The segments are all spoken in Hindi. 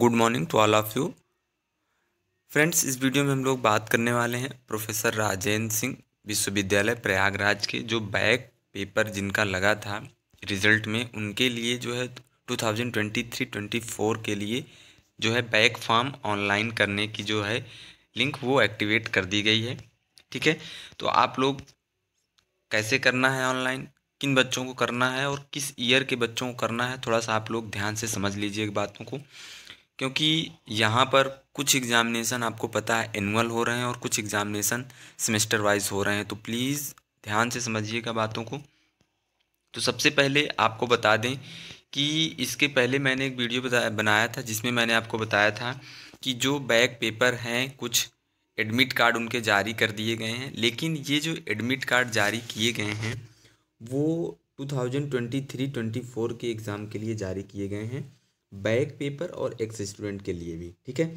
good morning to all of you friends इस वीडियो में हम लोग बात करने वाले हैं प्रोफेसर राजेंद्र सिंह विश्वविद्यालय प्रयागराज के जो बैक पेपर जिनका लगा था रिजल्ट में उनके लिए जो है 2023-24 के लिए जो है बैक फॉर्म ऑनलाइन करने की जो है लिंक वो एक्टिवेट कर दी गई है ठीक है तो आप लोग कैसे करना है ऑनलाइन किन बच्चों को करना है और किस ईयर के बच्चों को करना है थोड़ा सा आप लोग ध्यान से समझ लीजिए बातों को क्योंकि यहाँ पर कुछ एग्ज़ामिनेसन आपको पता है एनुअल हो रहे हैं और कुछ एग्जामिनेशन सेमेस्टर वाइज हो रहे हैं तो प्लीज़ ध्यान से समझिएगा बातों को तो सबसे पहले आपको बता दें कि इसके पहले मैंने एक वीडियो बनाया था जिसमें मैंने आपको बताया था कि जो बैक पेपर हैं कुछ एडमिट कार्ड उनके जारी कर दिए गए हैं लेकिन ये जो एडमिट कार्ड जारी किए गए हैं वो 2023-24 के एग्ज़ाम के लिए जारी किए गए हैं बैक पेपर और एक्स स्टूडेंट के लिए भी ठीक है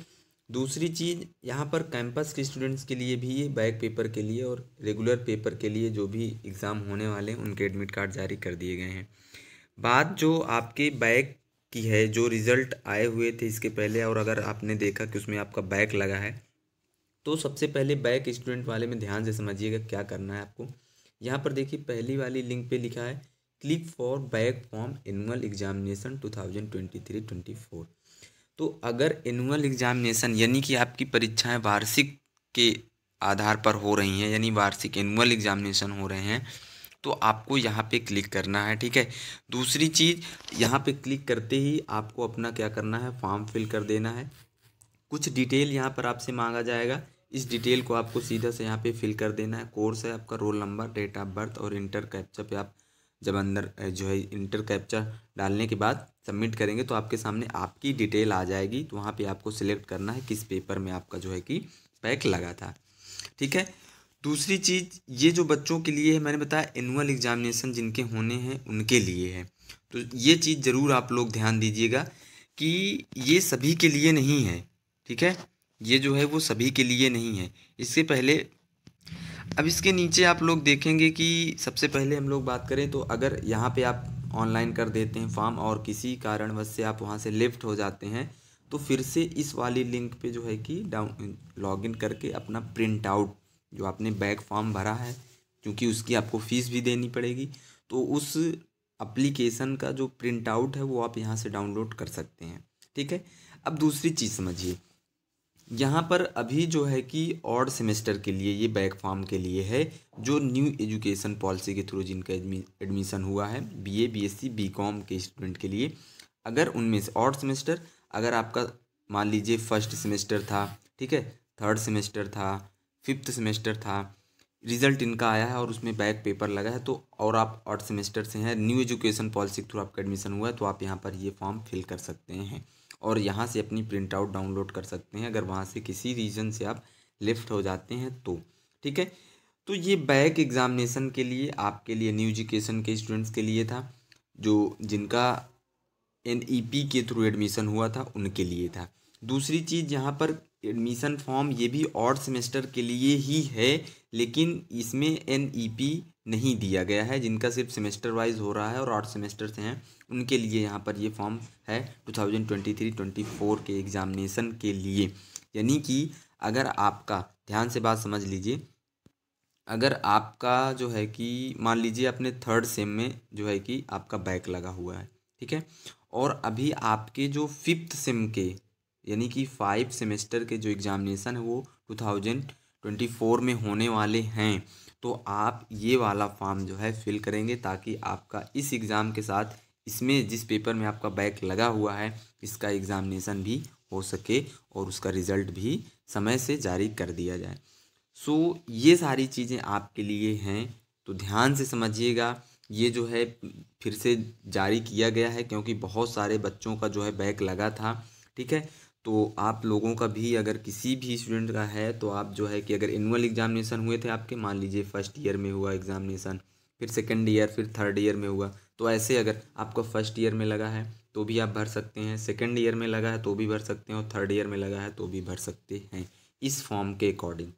दूसरी चीज़ यहाँ पर कैंपस के स्टूडेंट्स के लिए भी ये बैक पेपर के लिए और रेगुलर पेपर के लिए जो भी एग्ज़ाम होने वाले हैं उनके एडमिट कार्ड जारी कर दिए गए हैं बात जो आपके बैक की है जो रिज़ल्ट आए हुए थे इसके पहले और अगर आपने देखा कि उसमें आपका बैक लगा है तो सबसे पहले बैक स्टूडेंट वाले में ध्यान से समझिएगा क्या करना है आपको यहाँ पर देखिए पहली वाली लिंक पर लिखा है click for back form annual examination 2023-24 तो अगर एनुअल एग्जामिनेशन यानी कि आपकी परीक्षाएं वार्षिक के आधार पर हो रही हैं यानी वार्षिक एनुअल एग्जामिनेशन हो रहे हैं तो आपको यहाँ पे क्लिक करना है ठीक है दूसरी चीज़ यहाँ पे क्लिक करते ही आपको अपना क्या करना है फॉर्म फिल कर देना है कुछ डिटेल यहाँ पर आपसे मांगा जाएगा इस डिटेल को आपको सीधा से यहाँ पे फिल कर देना है कोर्स है आपका roll number date of birth और इंटर कैप्चा पे आप जब अंदर जो है इंटर कैप्चा डालने के बाद सबमिट करेंगे तो आपके सामने आपकी डिटेल आ जाएगी तो वहाँ पे आपको सिलेक्ट करना है किस पेपर में आपका जो है कि पैक लगा था ठीक है दूसरी चीज़ ये जो बच्चों के लिए है मैंने बताया एनुअल एग्जामिनेशन जिनके होने हैं उनके लिए है तो ये चीज़ ज़रूर आप लोग ध्यान दीजिएगा कि ये सभी के लिए नहीं है ठीक है ये जो है वो सभी के लिए नहीं है इससे पहले अब इसके नीचे आप लोग देखेंगे कि सबसे पहले हम लोग बात करें तो अगर यहाँ पे आप ऑनलाइन कर देते हैं फॉर्म और किसी कारणवश से आप वहाँ से लिफ्ट हो जाते हैं तो फिर से इस वाली लिंक पे जो है कि डाउन लॉगिन करके अपना प्रिंट आउट जो आपने बैक फॉर्म भरा है क्योंकि उसकी आपको फ़ीस भी देनी पड़ेगी तो उस अप्लीकेशन का जो प्रिंट आउट है वो आप यहाँ से डाउनलोड कर सकते हैं ठीक है अब दूसरी चीज़ समझिए यहाँ पर अभी जो है कि और सेमेस्टर के लिए ये बैक फॉर्म के लिए है जो न्यू एजुकेशन पॉलिसी के थ्रू जिनका एडमिशन हुआ है बीए बीएससी बीकॉम के स्टूडेंट के लिए अगर उनमें से और सेमेस्टर अगर आपका मान लीजिए फर्स्ट सेमेस्टर था ठीक है थर्ड सेमेस्टर था फिफ्थ सेमेस्टर था रिजल्ट इनका आया है और उसमें बैक पेपर लगा है तो और आप और सेमेस्टर से हैं न्यू एजुकेशन पॉलिसी के थ्रू आपका एडमिशन हुआ है तो आप यहाँ पर ये फॉर्म फिल कर सकते हैं और यहाँ से अपनी प्रिंट आउट डाउनलोड कर सकते हैं अगर वहाँ से किसी रीजन से आप लिफ्ट हो जाते हैं तो ठीक है तो ये बैक एग्जामिनेशन के लिए आपके लिए न्यू एजुकेशन के स्टूडेंट्स के लिए था जो जिनका एन ई पी के थ्रू एडमिशन हुआ था उनके लिए था दूसरी चीज़ यहाँ पर एडमिशन फॉर्म ये भी और सेमेस्टर के लिए ही है लेकिन इसमें एन ई पी नहीं दिया गया है जिनका सिर्फ सेमेस्टर वाइज हो रहा है और आठ सेमेस्टर से हैं उनके लिए यहाँ पर ये फॉर्म है two thousand twenty three twenty four के एग्ज़ामिनेशन के लिए यानी कि अगर आपका ध्यान से बात समझ लीजिए अगर आपका जो है कि मान लीजिए अपने थर्ड सेम में जो है कि आपका बैक लगा हुआ है ठीक है और अभी आपके जो फिफ्थ सेम के यानी कि फाइव सेमेस्टर के जो एग्ज़ामिनेसन है वो टू थाउजेंड ट्वेंटी फोर में होने वाले हैं तो आप ये वाला फॉर्म जो है फिल करेंगे ताकि आपका इस एग्ज़ाम के साथ इसमें जिस पेपर में आपका बैक लगा हुआ है इसका एग्ज़ामिनेसन भी हो सके और उसका रिज़ल्ट भी समय से जारी कर दिया जाए सो ये सारी चीज़ें आपके लिए हैं तो ध्यान से समझिएगा ये जो है फिर से जारी किया गया है क्योंकि बहुत सारे बच्चों का जो है बैक लगा था ठीक है तो आप लोगों का भी अगर किसी भी स्टूडेंट का है तो आप जो है कि अगर एनुअल एग्ज़ामिनेशन हुए थे आपके मान लीजिए फर्स्ट ईयर में हुआ एग्ज़ामिनेशन फिर सेकेंड ईयर फिर थर्ड ईयर में हुआ तो ऐसे अगर आपका फर्स्ट ईयर में लगा है तो भी आप भर सकते हैं सेकेंड ईयर में लगा है तो भी भर सकते हैं और थर्ड ईयर में लगा है तो भी भर सकते हैं इस फॉर्म के अकॉर्डिंग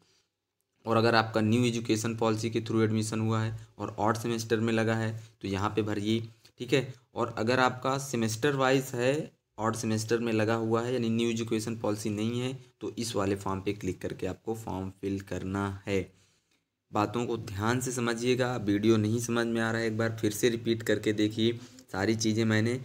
और अगर आपका न्यू एजुकेशन पॉलिसी के थ्रू एडमिशन हुआ है और आठ सेमेस्टर में लगा है तो यहाँ पे भरिए ठीक है और अगर आपका सेमेस्टर वाइज है और सेमेस्टर में लगा हुआ है यानी न्यू एजुकेशन पॉलिसी नहीं है तो इस वाले फॉर्म पे क्लिक करके आपको फॉर्म फिल करना है बातों को ध्यान से समझिएगा वीडियो नहीं समझ में आ रहा है एक बार फिर से रिपीट करके देखिए सारी चीज़ें मैंने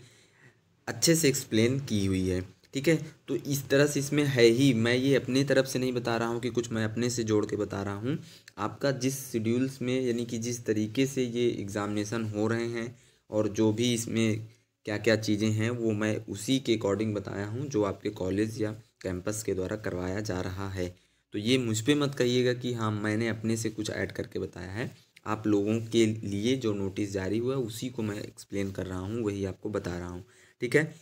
अच्छे से एक्सप्लेन की हुई है ठीक है तो इस तरह से इसमें है ही मैं ये अपने तरफ से नहीं बता रहा हूँ कि कुछ मैं अपने से जोड़ के बता रहा हूँ आपका जिस शेड्यूल्स में यानी कि जिस तरीके से ये एग्ज़ामिनेसन हो रहे हैं और जो भी इसमें क्या क्या चीज़ें हैं वो मैं उसी के अकॉर्डिंग बताया हूँ जो आपके कॉलेज या कैंपस के द्वारा करवाया जा रहा है तो ये मुझ पर मत कहिएगा कि हाँ मैंने अपने से कुछ ऐड करके बताया है आप लोगों के लिए जो नोटिस जारी हुआ उसी को मैं एक्सप्लेन कर रहा हूँ वही आपको बता रहा हूँ ठीक है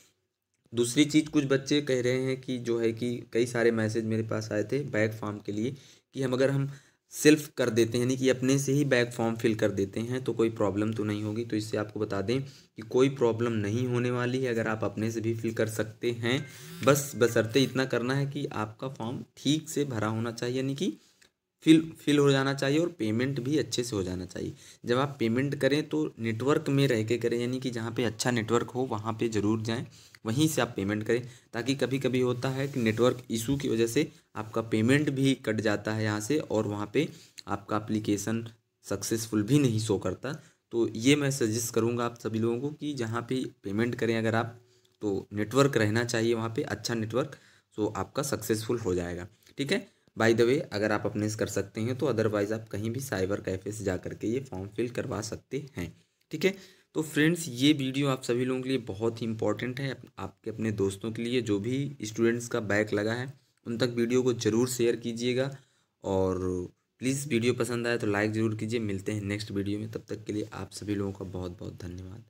दूसरी चीज़ कुछ बच्चे कह रहे हैं कि जो है कि कई सारे मैसेज मेरे पास आए थे बैक फॉर्म के लिए कि हम अगर हम सेल्फ कर देते हैं यानी कि अपने से ही बैग फॉर्म फिल कर देते हैं तो कोई प्रॉब्लम तो नहीं होगी तो इससे आपको बता दें कि कोई प्रॉब्लम नहीं होने वाली है अगर आप अपने से भी फिल कर सकते हैं बस बसरते इतना करना है कि आपका फॉर्म ठीक से भरा होना चाहिए यानी कि फिल फिल हो जाना चाहिए और पेमेंट भी अच्छे से हो जाना चाहिए जब आप पेमेंट करें तो नेटवर्क में रह के करें यानी कि जहाँ पे अच्छा नेटवर्क हो वहाँ पे ज़रूर जाएं वहीं से आप पेमेंट करें ताकि कभी कभी होता है कि नेटवर्क इशू की वजह से आपका पेमेंट भी कट जाता है यहाँ से और वहाँ पे आपका एप्लीकेशन सक्सेसफुल भी नहीं शो करता तो ये मैं सजेस्ट करूँगा आप सभी लोगों को कि जहाँ पे पेमेंट करें अगर आप तो नेटवर्क रहना चाहिए वहाँ पे अच्छा नेटवर्क सो तो आपका सक्सेसफुल हो जाएगा ठीक है बाय द वे अगर आप अपने कर सकते हैं तो अदरवाइज़ आप कहीं भी साइबर कैफ़े से जा करके ये फॉर्म फिल करवा सकते हैं ठीक है तो फ्रेंड्स ये वीडियो आप सभी लोगों के लिए बहुत ही इंपॉर्टेंट है आपके अपने दोस्तों के लिए जो भी स्टूडेंट्स का बैक लगा है उन तक वीडियो को ज़रूर शेयर कीजिएगा और प्लीज़ वीडियो पसंद आए तो लाइक ज़रूर कीजिए मिलते हैं नेक्स्ट वीडियो में तब तक के लिए आप सभी लोगों का बहुत बहुत धन्यवाद